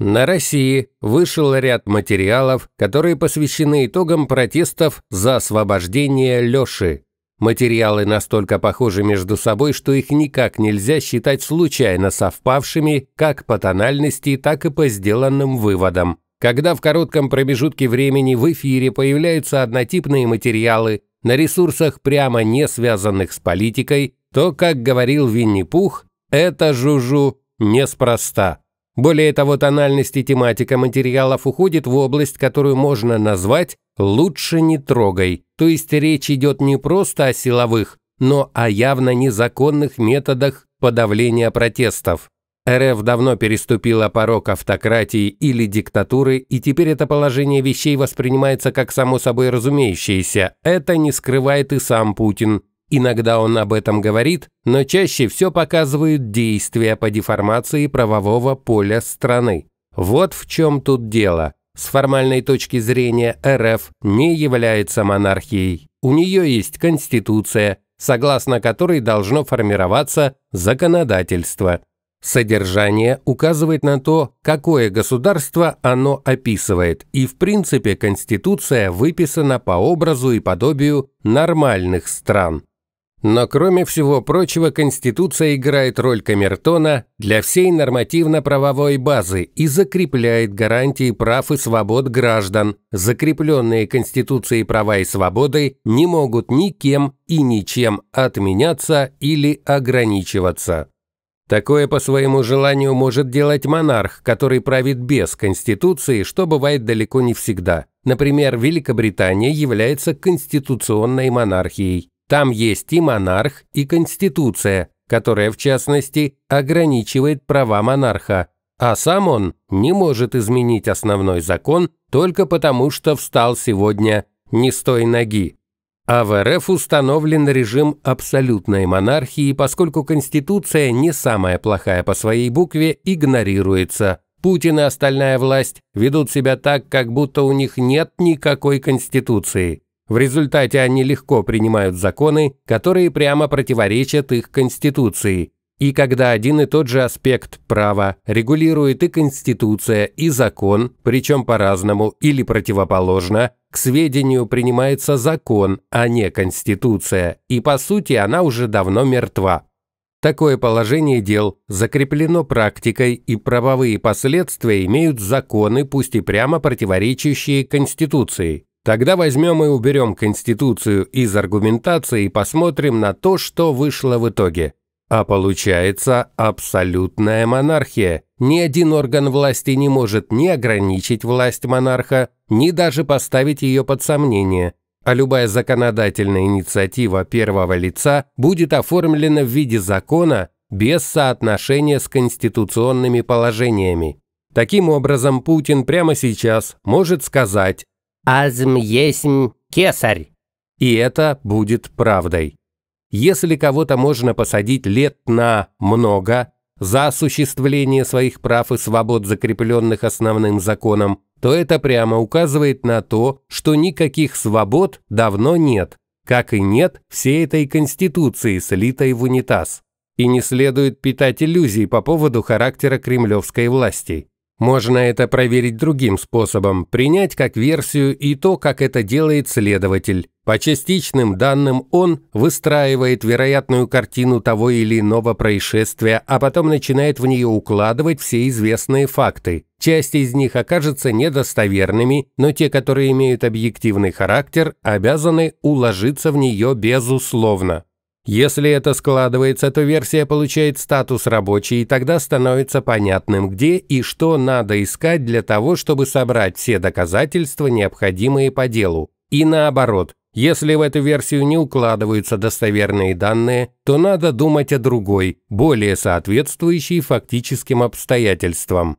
На России вышел ряд материалов, которые посвящены итогам протестов за освобождение Лёши. Материалы настолько похожи между собой, что их никак нельзя считать случайно совпавшими как по тональности, так и по сделанным выводам. Когда в коротком промежутке времени в эфире появляются однотипные материалы на ресурсах, прямо не связанных с политикой, то, как говорил Винни-Пух, это жужу неспроста. Более того, тональность и тематика материалов уходит в область, которую можно назвать «лучше не трогай», то есть речь идет не просто о силовых, но о явно незаконных методах подавления протестов. РФ давно переступила порог автократии или диктатуры, и теперь это положение вещей воспринимается как само собой разумеющееся. Это не скрывает и сам Путин. Иногда он об этом говорит, но чаще все показывают действия по деформации правового поля страны. Вот в чем тут дело. С формальной точки зрения РФ не является монархией. У нее есть конституция, согласно которой должно формироваться законодательство. Содержание указывает на то, какое государство оно описывает, и в принципе Конституция выписана по образу и подобию нормальных стран. Но кроме всего прочего, Конституция играет роль камертона для всей нормативно-правовой базы и закрепляет гарантии прав и свобод граждан. Закрепленные Конституцией права и свободы не могут никем и ничем отменяться или ограничиваться. Такое по своему желанию может делать монарх, который правит без Конституции, что бывает далеко не всегда. Например, Великобритания является конституционной монархией. Там есть и монарх, и конституция, которая, в частности, ограничивает права монарха, а сам он не может изменить основной закон только потому, что встал сегодня не с той ноги. А в РФ установлен режим абсолютной монархии, поскольку Конституция не самая плохая по своей букве, игнорируется. Путин и остальная власть ведут себя так, как будто у них нет никакой Конституции. В результате они легко принимают законы, которые прямо противоречат их конституции. И когда один и тот же аспект права регулирует и конституция, и закон, причем по-разному или противоположно, к сведению принимается закон, а не конституция, и по сути она уже давно мертва. Такое положение дел закреплено практикой, и правовые последствия имеют законы, пусть и прямо противоречащие Конституции. Тогда возьмем и уберем Конституцию из аргументации и посмотрим на то, что вышло в итоге. А получается абсолютная монархия. Ни один орган власти не может ни ограничить власть монарха, ни даже поставить ее под сомнение. А любая законодательная инициатива первого лица будет оформлена в виде закона без соотношения с конституционными положениями. Таким образом, Путин прямо сейчас может сказать азм есмь кесарь». И это будет правдой. Если кого-то можно посадить лет на много за осуществление своих прав и свобод, закрепленных основным законом, то это прямо указывает на то, что никаких свобод давно нет, как и нет всей этой конституции, слитой в унитаз. И не следует питать иллюзий по поводу характера кремлевской власти. Можно это проверить другим способом, принять как версию и то, как это делает следователь. По частичным данным он выстраивает вероятную картину того или иного происшествия, а потом начинает в нее укладывать все известные факты. Часть из них окажется недостоверными, но те, которые имеют объективный характер, обязаны уложиться в нее безусловно. Если это складывается, то версия получает статус рабочий, и тогда становится понятным, где и что надо искать для того, чтобы собрать все доказательства, необходимые по делу. И наоборот, если в эту версию не укладываются достоверные данные, то надо думать о другой, более соответствующей фактическим обстоятельствам.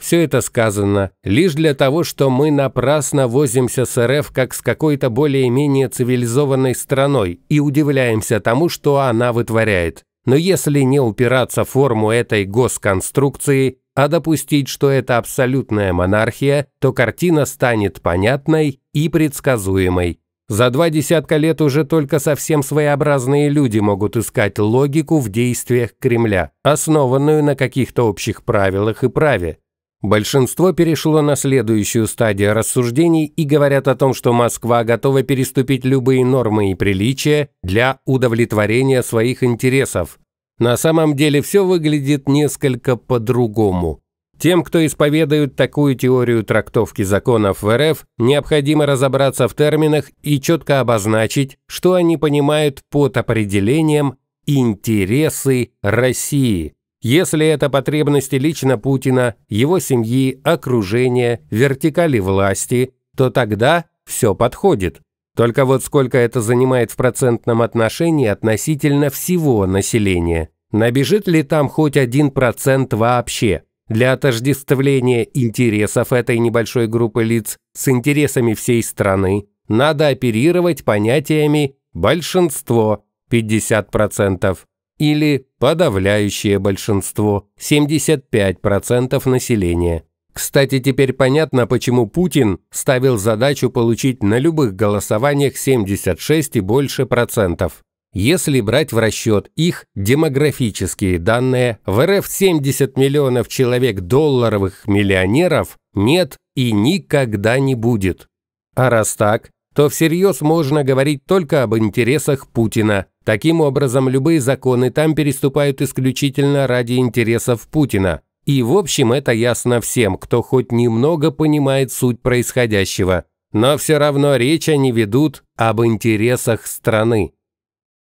Все это сказано лишь для того, что мы напрасно возимся с РФ как с какой-то более-менее цивилизованной страной и удивляемся тому, что она вытворяет. Но если не упираться в форму этой госконструкции, а допустить, что это абсолютная монархия, то картина станет понятной и предсказуемой. За два десятка лет уже только совсем своеобразные люди могут искать логику в действиях Кремля, основанную на каких-то общих правилах и праве. Большинство перешло на следующую стадию рассуждений и говорят о том, что Москва готова переступить любые нормы и приличия для удовлетворения своих интересов. На самом деле все выглядит несколько по-другому. Тем, кто исповедует такую теорию трактовки законов в РФ, необходимо разобраться в терминах и четко обозначить, что они понимают под определением «интересы России» если это потребности лично Путина, его семьи, окружения, вертикали власти, то тогда все подходит. Только вот сколько это занимает в процентном отношении относительно всего населения. Набежит ли там хоть один процент вообще? Для отождествления интересов этой небольшой группы лиц с интересами всей страны надо оперировать понятиями «большинство» 50%, или подавляющее большинство, 75% населения. Кстати, теперь понятно, почему Путин ставил задачу получить на любых голосованиях 76 и больше процентов. Если брать в расчет их демографические данные, в РФ 70 миллионов человек долларовых миллионеров нет и никогда не будет. А раз так, то всерьез можно говорить только об интересах Путина. Таким образом, любые законы там переступают исключительно ради интересов Путина. И в общем это ясно всем, кто хоть немного понимает суть происходящего. Но все равно речь они ведут об интересах страны.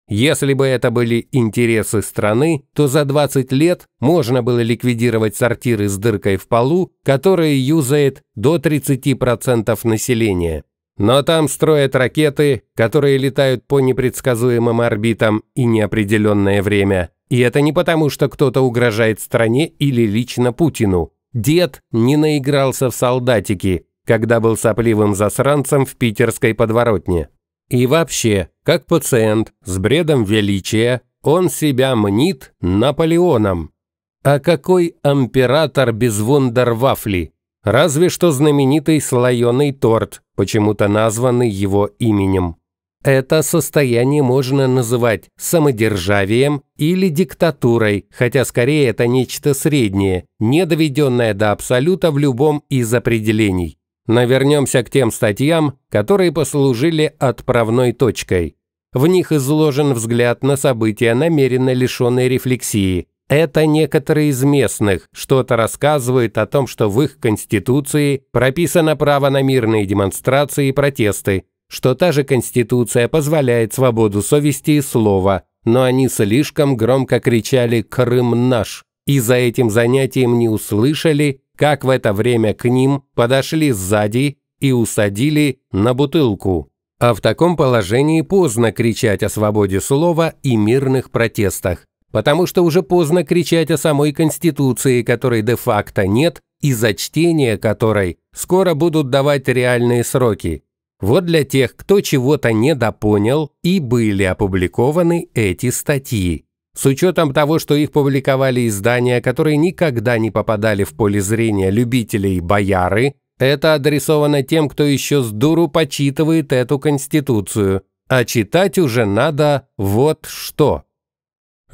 Если бы это были интересы страны, то за 20 лет можно было ликвидировать сортиры с дыркой в полу, которые юзает до 30% населения. Но там строят ракеты, которые летают по непредсказуемым орбитам и неопределенное время. И это не потому, что кто-то угрожает стране или лично Путину. Дед не наигрался в солдатики, когда был сопливым засранцем в питерской подворотне. И вообще, как пациент с бредом величия, он себя мнит Наполеоном. А какой император без вундервафли? Разве что знаменитый слоеный торт, почему-то названный его именем. Это состояние можно называть самодержавием или диктатурой, хотя скорее это нечто среднее, не доведенное до абсолюта в любом из определений. Но вернемся к тем статьям, которые послужили отправной точкой. В них изложен взгляд на события, намеренно лишенной рефлексии, это некоторые из местных что-то рассказывают о том, что в их конституции прописано право на мирные демонстрации и протесты, что та же конституция позволяет свободу совести и слова, но они слишком громко кричали «Крым наш!» и за этим занятием не услышали, как в это время к ним подошли сзади и усадили на бутылку. А в таком положении поздно кричать о свободе слова и мирных протестах потому что уже поздно кричать о самой Конституции, которой де-факто нет, и за чтение которой скоро будут давать реальные сроки. Вот для тех, кто чего-то недопонял, и были опубликованы эти статьи. С учетом того, что их публиковали издания, которые никогда не попадали в поле зрения любителей бояры, это адресовано тем, кто еще с дуру почитывает эту конституцию. А читать уже надо вот что.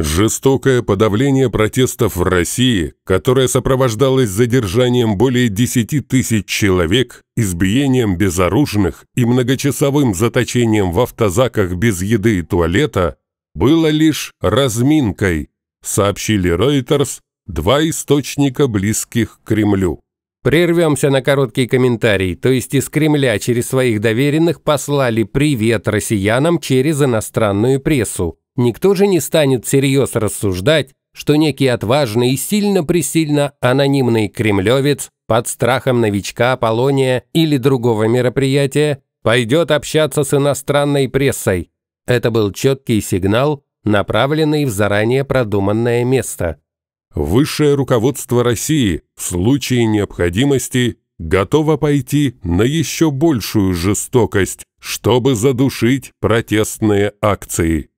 Жестокое подавление протестов в России, которое сопровождалось задержанием более 10 тысяч человек, избиением безоружных и многочасовым заточением в автозаках без еды и туалета, было лишь разминкой, сообщили Reuters два источника, близких к Кремлю. Прервемся на короткий комментарий, то есть из Кремля через своих доверенных послали привет россиянам через иностранную прессу. Никто же не станет всерьез рассуждать, что некий отважный и сильно-пресильно анонимный кремлевец под страхом новичка, Аполлония или другого мероприятия пойдет общаться с иностранной прессой. Это был четкий сигнал, направленный в заранее продуманное место. Высшее руководство России в случае необходимости готово пойти на еще большую жестокость, чтобы задушить протестные акции.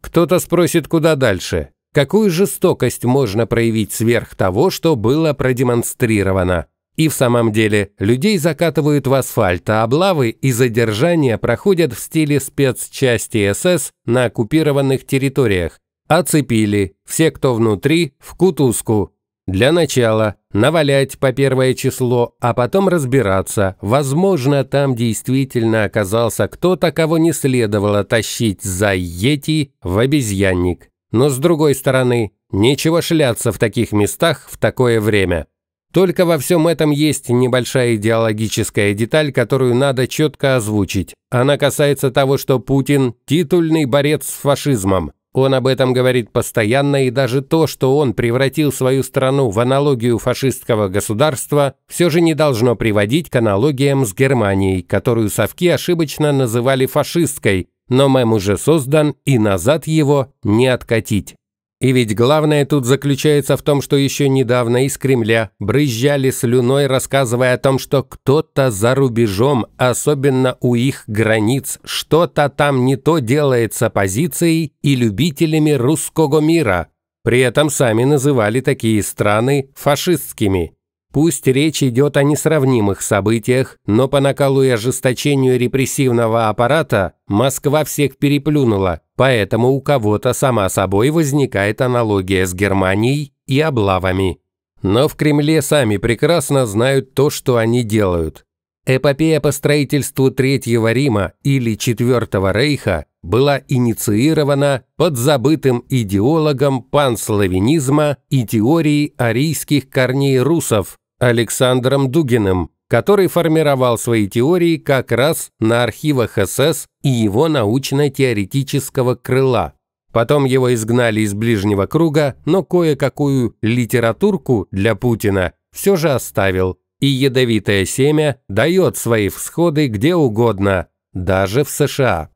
Кто-то спросит, куда дальше. Какую жестокость можно проявить сверх того, что было продемонстрировано? И в самом деле, людей закатывают в асфальт, а облавы и задержания проходят в стиле спецчасти СС на оккупированных территориях. Оцепили, все, кто внутри, в кутузку, для начала навалять по первое число, а потом разбираться. Возможно, там действительно оказался кто-то, кого не следовало тащить за Йети в обезьянник. Но с другой стороны, нечего шляться в таких местах в такое время. Только во всем этом есть небольшая идеологическая деталь, которую надо четко озвучить. Она касается того, что Путин – титульный борец с фашизмом. Он об этом говорит постоянно, и даже то, что он превратил свою страну в аналогию фашистского государства, все же не должно приводить к аналогиям с Германией, которую совки ошибочно называли фашистской, но мем уже создан, и назад его не откатить. И ведь главное тут заключается в том, что еще недавно из Кремля брызжали слюной, рассказывая о том, что кто-то за рубежом, особенно у их границ, что-то там не то делает с оппозицией и любителями русского мира. При этом сами называли такие страны фашистскими. Пусть речь идет о несравнимых событиях, но по накалу и ожесточению репрессивного аппарата Москва всех переплюнула Поэтому у кого-то сама собой возникает аналогия с Германией и облавами. Но в Кремле сами прекрасно знают то, что они делают. Эпопея по строительству Третьего Рима или Четвертого Рейха была инициирована под забытым идеологом панславянизма и теорией арийских корней русов Александром Дугиным, который формировал свои теории как раз на архивах СС и его научно-теоретического крыла. Потом его изгнали из ближнего круга, но кое-какую литературку для Путина все же оставил. И ядовитое семя дает свои всходы где угодно, даже в США.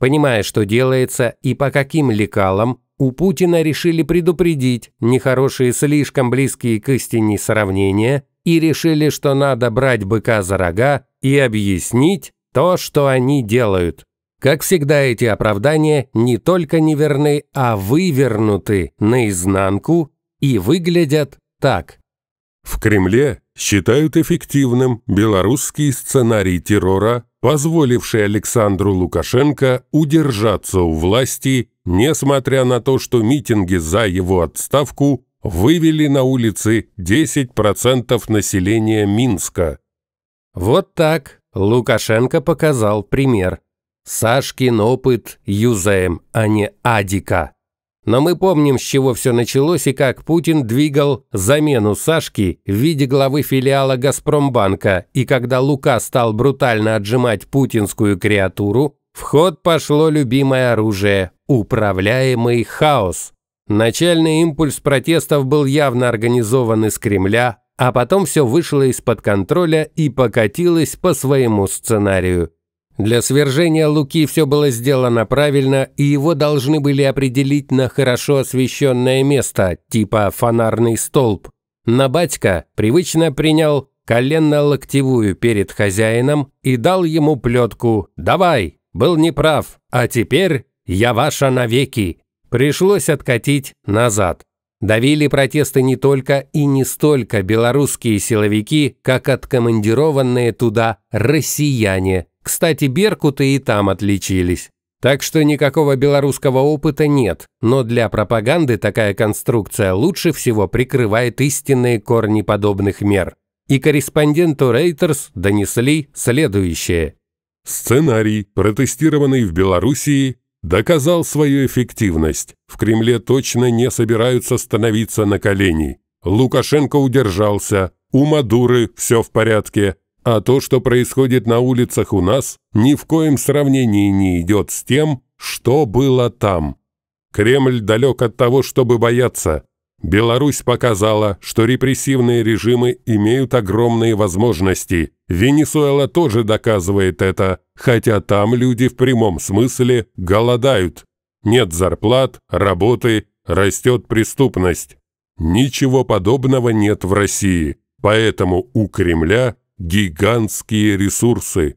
Понимая, что делается и по каким лекалам, у Путина решили предупредить нехорошие слишком близкие к истине сравнения – и решили, что надо брать быка за рога и объяснить то, что они делают. Как всегда, эти оправдания не только неверны, а вывернуты наизнанку и выглядят так. В Кремле считают эффективным белорусский сценарий террора, позволивший Александру Лукашенко удержаться у власти, несмотря на то, что митинги за его отставку вывели на улицы 10% населения Минска. Вот так Лукашенко показал пример. Сашкин опыт юзаем, а не адика. Но мы помним, с чего все началось и как Путин двигал замену Сашки в виде главы филиала «Газпромбанка», и когда Лука стал брутально отжимать путинскую креатуру, в ход пошло любимое оружие – управляемый хаос. Начальный импульс протестов был явно организован из Кремля, а потом все вышло из-под контроля и покатилось по своему сценарию. Для свержения Луки все было сделано правильно, и его должны были определить на хорошо освещенное место, типа фонарный столб. Набатька привычно принял коленно-локтевую перед хозяином и дал ему плетку «Давай, был неправ, а теперь я ваша навеки» пришлось откатить назад. Давили протесты не только и не столько белорусские силовики, как откомандированные туда россияне. Кстати, беркуты и там отличились. Так что никакого белорусского опыта нет, но для пропаганды такая конструкция лучше всего прикрывает истинные корни подобных мер. И корреспонденту Рейтерс донесли следующее. Сценарий, протестированный в Белоруссии, доказал свою эффективность. В Кремле точно не собираются становиться на колени. Лукашенко удержался, у Мадуры все в порядке, а то, что происходит на улицах у нас, ни в коем сравнении не идет с тем, что было там. Кремль далек от того, чтобы бояться. Беларусь показала, что репрессивные режимы имеют огромные возможности. Венесуэла тоже доказывает это, хотя там люди в прямом смысле голодают. Нет зарплат, работы, растет преступность. Ничего подобного нет в России, поэтому у Кремля гигантские ресурсы.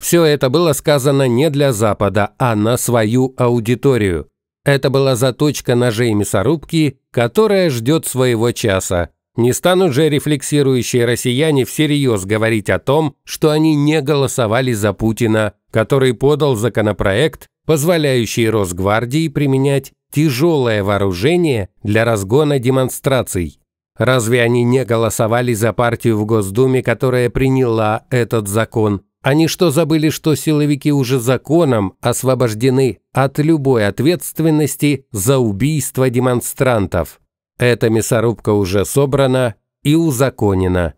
Все это было сказано не для Запада, а на свою аудиторию. Это была заточка ножей мясорубки, которая ждет своего часа. Не станут же рефлексирующие россияне всерьез говорить о том, что они не голосовали за Путина, который подал законопроект, позволяющий Росгвардии применять тяжелое вооружение для разгона демонстраций. Разве они не голосовали за партию в Госдуме, которая приняла этот закон? Они что, забыли, что силовики уже законом освобождены от любой ответственности за убийство демонстрантов? Эта мясорубка уже собрана и узаконена.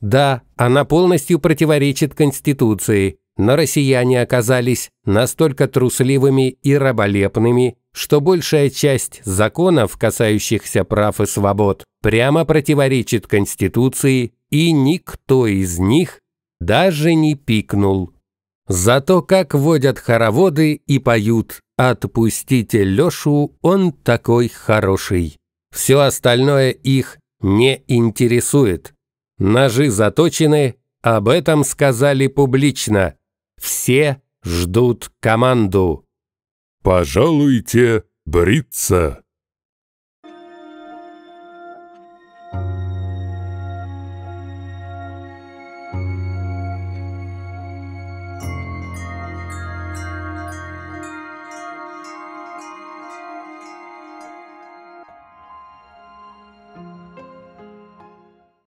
Да, она полностью противоречит Конституции, но россияне оказались настолько трусливыми и раболепными, что большая часть законов, касающихся прав и свобод, прямо противоречит Конституции, и никто из них даже не пикнул. Зато как водят хороводы и поют «Отпустите Лешу, он такой хороший». Все остальное их не интересует. Ножи заточены, об этом сказали публично. Все ждут команду. «Пожалуйте бриться».